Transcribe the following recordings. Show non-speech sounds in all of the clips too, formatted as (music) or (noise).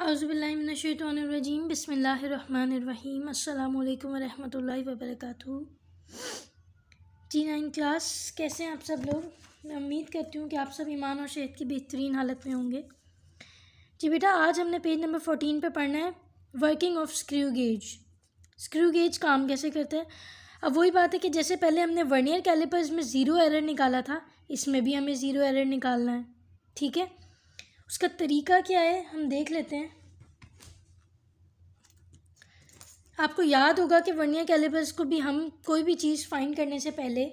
अज़बिल्लाशतरजीम बसमीम अल्लाम वरहमल वबरक जी नाइन क्लास कैसे हैं आप सब लोग मैं उम्मीद करती हूँ कि आप सब ईमान और शहद की बेहतरीन हालत में होंगे जी बेटा आज हमने पेज नंबर फोटीन पे पढ़ना है working of screw gauge screw gauge काम कैसे करते हैं अब वही बात है कि जैसे पहले हमने वर्नियर कैलिपर्स में ज़ीरो एरर निकाला था इसमें भी हमें ज़ीरो एरर निकालना है ठीक है उसका तरीका क्या है हम देख लेते हैं आपको याद होगा कि वर्नियर कैलिपर्स को भी हम कोई भी चीज़ फाइंड करने से पहले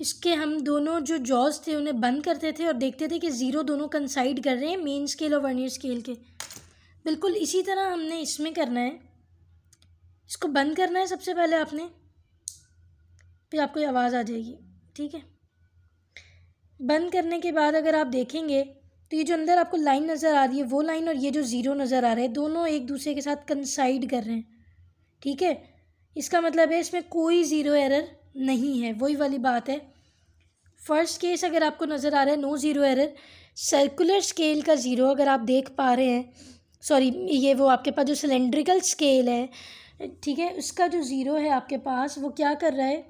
इसके हम दोनों जो जॉज थे उन्हें बंद करते थे और देखते थे कि ज़ीरो दोनों कंसाइड कर रहे हैं मेन स्केल और वर्नियर स्केल के बिल्कुल इसी तरह हमने इसमें करना है इसको बंद करना है सबसे पहले आपने फिर आपको आवाज़ आ जाएगी ठीक है बंद करने के बाद अगर आप देखेंगे तो ये जो अंदर आपको लाइन नज़र आ रही है वो लाइन और ये जो ज़ीरो नज़र आ रहा है दोनों एक दूसरे के साथ कंसाइड कर रहे हैं ठीक है इसका मतलब है इसमें कोई ज़ीरो एरर नहीं है वही वाली बात है फर्स्ट केस अगर आपको नज़र आ रहा है no zero error circular scale का ज़ीरो अगर आप देख पा रहे हैं सॉरी ये वो आपके पास जो सिलेंड्रिकल स्केल है ठीक है उसका जो ज़ीरो है आपके पास वो क्या कर रहा है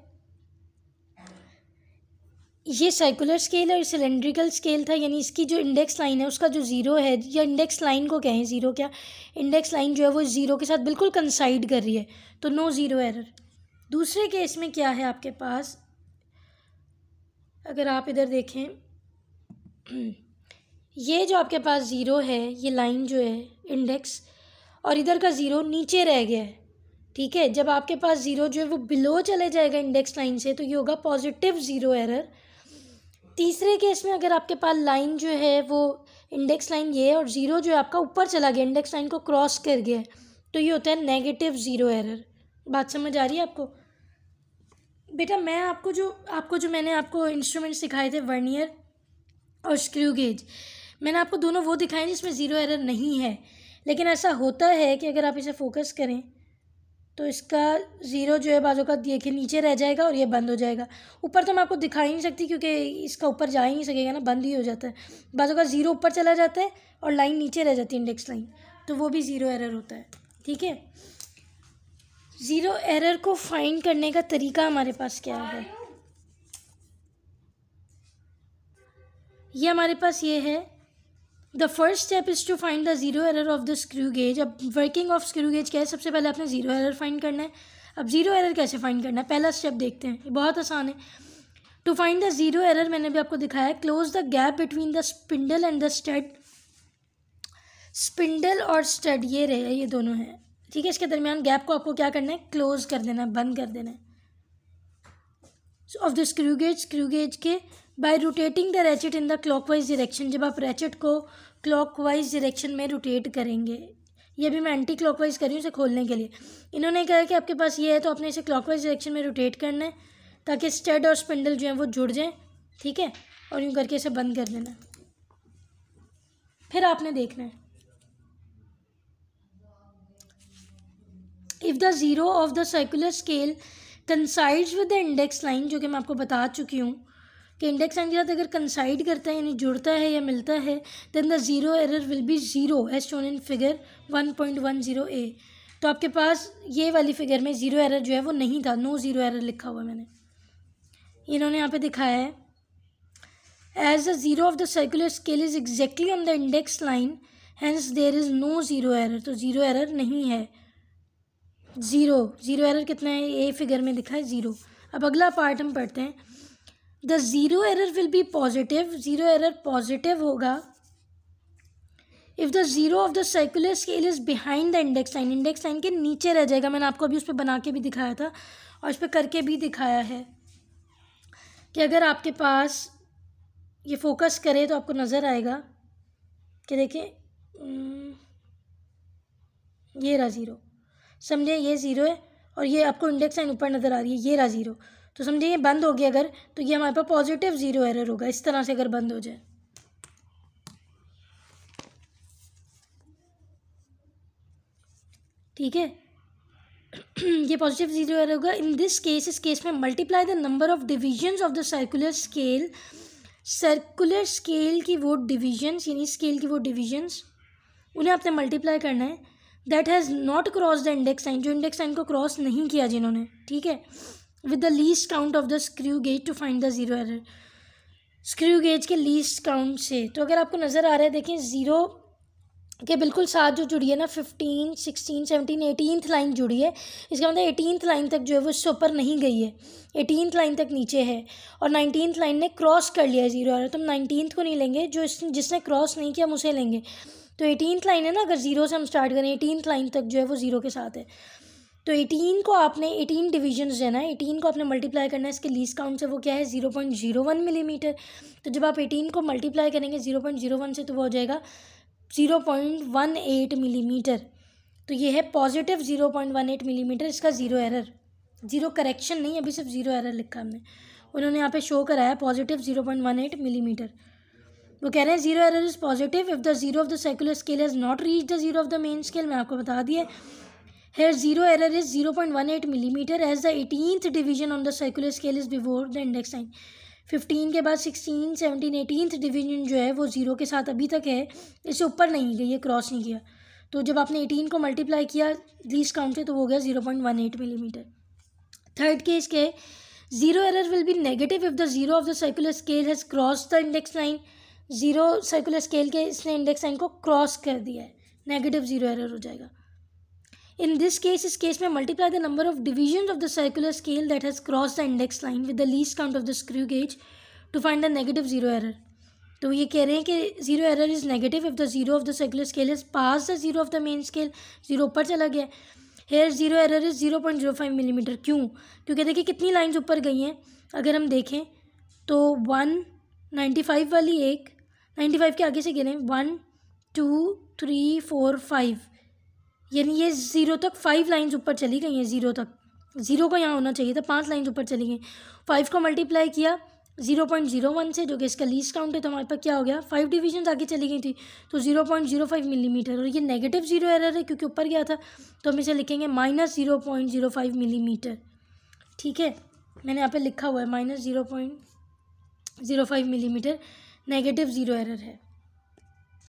ये सर्कुलर स्केल और सिलेंड्रिकल स्केल था यानी इसकी जो इंडेक्स लाइन है उसका जो ज़ीरो है या इंडेक्स लाइन को कहें ज़ीरो क्या इंडेक्स लाइन जो है वो ज़ीरो के साथ बिल्कुल कंसाइड कर रही है तो नो ज़ीरो एरर दूसरे केस में क्या है आपके पास अगर आप इधर देखें ये जो आपके पास ज़ीरो है ये लाइन जो है इंडेक्स और इधर का ज़ीरो नीचे रह गया है ठीक है जब आपके पास ज़ीरो जो है वो बिलो चले जाएगा इंडेक्स लाइन से तो ये होगा पॉजिटिव ज़ीरो एरर तीसरे केस में अगर आपके पास लाइन जो है वो इंडेक्स लाइन ये है और ज़ीरो जो है आपका ऊपर चला गया इंडेक्स लाइन को क्रॉस कर गया तो ये होता है नेगेटिव ज़ीरो एरर बात समझ आ रही है आपको बेटा मैं आपको जो आपको जो मैंने आपको इंस्ट्रूमेंट सिखाए थे वर्नियर और स्क्रू गेज मैंने आपको दोनों वो दिखाए जिसमें ज़ीरो एरर नहीं है लेकिन ऐसा होता है कि अगर आप इसे फोकस करें तो इसका ज़ीरो जो है बाजू का देखिए नीचे रह जाएगा और ये बंद हो जाएगा ऊपर तो मैं आपको दिखा ही नहीं सकती क्योंकि इसका ऊपर जा ही नहीं सकेगा ना बंद ही हो जाता है बाजू का ज़ीरो ऊपर चला जाता है और लाइन नीचे रह जाती है इंडेक्स लाइन तो वो भी ज़ीरो एरर होता है ठीक है ज़ीरो एरर को फाइंड करने का तरीका हमारे पास क्या है ये हमारे पास ये है the first step is to find the zero error of the screw gauge अब वर्किंग ऑफ स्क्रू गेज क्या है सबसे पहले आपने ज़ीरो एरर फाइंड करना है अब ज़ीरो एरर कैसे फाइंड करना है पहला स्टेप देखते हैं ये बहुत आसान है to find the zero error मैंने भी आपको दिखाया है close the gap between the spindle and the stud spindle और स्टड ये रहे ये दोनों हैं ठीक है इसके दरमियान गैप को आपको क्या करना है क्लोज कर देना है बंद कर देना है of the screw gauge screw gauge के by rotating the ratchet in the clockwise direction जब आप रैचेट को क्लॉकवाइज डायरेक्शन में रोटेट करेंगे ये भी मैं एंटी क्लॉकवाइज करी हूँ इसे खोलने के लिए इन्होंने कहा कि आपके पास ये है तो आपने इसे क्लॉकवाइज डायरेक्शन में रोटेट करना है ताकि स्टेड और स्पिंडल जो है वो जुड़ जाएँ ठीक है और यूँ करके इसे बंद कर देना फिर आपने देखना है if the zero of the circular scale coincides with the index line जो कि मैं आपको बता चुकी हूँ कि इंडेक्स एन के साथ अगर कंसाइड करता है यानी जुड़ता है या मिलता है then the zero error will be zero as shown in figure one point one zero A तो आपके पास ये वाली फिगर में ज़ीरो एरर जो है वो नहीं था नो ज़ीरो एरर लिखा हुआ मैंने इन्होंने यहाँ पे दिखाया है as the zero of the circular scale is exactly on the index line hence there is no zero error तो ज़ीरो एरर नहीं है ज़ीरो ज़ीरो एरर कितना है ए फिगर में दिखा है ज़ीरो अब अगला पार्ट हम पढ़ते हैं the zero error will be positive zero error positive होगा if the zero of the circular scale is behind the index line index line के नीचे रह जाएगा मैंने आपको अभी उस पर बना के भी दिखाया था और उस पर करके भी दिखाया है कि अगर आपके पास ये फोकस करे तो आपको नज़र आएगा कि देखें हम्म, ये रहा ज़ीरो समझे ये ज़ीरो है और ये आपको इंडेक्स लाइन ऊपर नज़र आ रही है ये रहा ज़ीरो तो समझिए बंद हो गया अगर तो ये हमारे पास पॉजिटिव ज़ीरो एरर होगा इस तरह से अगर बंद हो जाए ठीक है (clears throat) ये पॉजिटिव जीरो एरर होगा इन दिस केस इस केस में multiply the number of divisions of the circular scale circular scale की वो डिविजन्स यानी स्केल की वो डिविजन्स उन्हें आपने मल्टीप्लाई करना है that has not cross the index sign जो इंडेक्स साइन को क्रॉस नहीं किया जिन्होंने ठीक है with the least count of the screw gauge to find the zero error screw gauge के लीस्ट काउंट से तो अगर आपको नज़र आ रहा है देखें ज़ीरो के बिल्कुल साथ जो जुड़ी है ना fifteen sixteen seventeen eighteenth line जुड़ी है इसका मतलब एटीनथ लाइन तक जो है वो इससे ऊपर नहीं गई है एटीनथ लाइन तक नीचे है और नाइनटीनथ लाइन ने क्रॉस कर लिया है ज़ीरो आर तो हम नाइनटीनथ को नहीं लेंगे जो जिसने क्रॉस नहीं किया हम उसे लेंगे तो एटीनथ लाइन है ना अगर ज़ीरो से हम स्टार्ट करें एटीनथ लाइन तक जो है वो ज़ीरो के साथ है तो एटीन को आपने एटीन डिविजन्स जो है ना एटीन को आपने मल्टीप्लाई करना है इसके लीस काउंट से वो क्या है zero point zero one millimetre तो जब आप एटीन को मल्टीप्लाई करेंगे ज़ीरो पॉइंट जीरो वन से तो वो हो जाएगा zero point one eight millimetre तो ये है positive zero point one eight millimetre इसका ज़ीरो एरर ज़ीरो करेक्शन नहीं अभी सिर्फ ज़ीरो एरर लिखा हमने उन्होंने यहाँ पे शो कराया positive zero point one eight millimetre वो कह रहे हैं zero error is positive if the zero of the circular scale has not reach the zero of the main scale मैं आपको बता दिया Here zero error is 0.18 millimeter as the 18th division on the circular scale is before the index sign. Fifteen के बाद sixteen seventeen eighteenth division जो है वो zero के साथ अभी तक है इसे ऊपर नहीं गई है क्रॉस नहीं किया तो जब आपने एटीन को मल्टीप्लाई किया लीस्ट काउंट से तो हो गया zero point one eight millimetre third case के zero error will be negative if the zero of the circular scale has cross the index line zero circular scale के इसने index line को cross कर दिया है नेगेटिव ज़ीरो एरर हो जाएगा In this case, is case may multiply the number of divisions of the circular scale that has crossed the index line with the least count of the screw gauge to find the negative zero error. तो ये कह रहे हैं कि zero error is negative if the zero of the circular scale is pass the zero of the main scale zero ऊपर चला गया here zero error is zero point zero five millimetre क्यों क्योंकि देखिए कितनी लाइंस ऊपर गई हैं अगर हम देखें तो वन नाइन्टी फाइव वाली एक नाइन्टी फाइव के आगे से गिरें one two three four five यानी ये ज़ीरो तक फाइव लाइन्स ऊपर चली गई हैं ज़ीरो तक ज़ीरो को यहाँ होना चाहिए था पाँच लाइन्स ऊपर चली गई फाइव को मल्टीप्लाई किया ज़ीरो पॉइंट ज़ीरो वन से जो कि इसका लीस्ट काउंट है तो हमारे पास क्या हो गया फाइव डिवीजन आगे चली गई थी तो zero point zero five millimetre और ये नेगेटिव जीरो एरर है क्योंकि ऊपर गया था तो हम इसे लिखेंगे minus zero point zero five millimetre ठीक है मैंने यहाँ पे लिखा हुआ है minus zero point zero five millimetre negative zero error है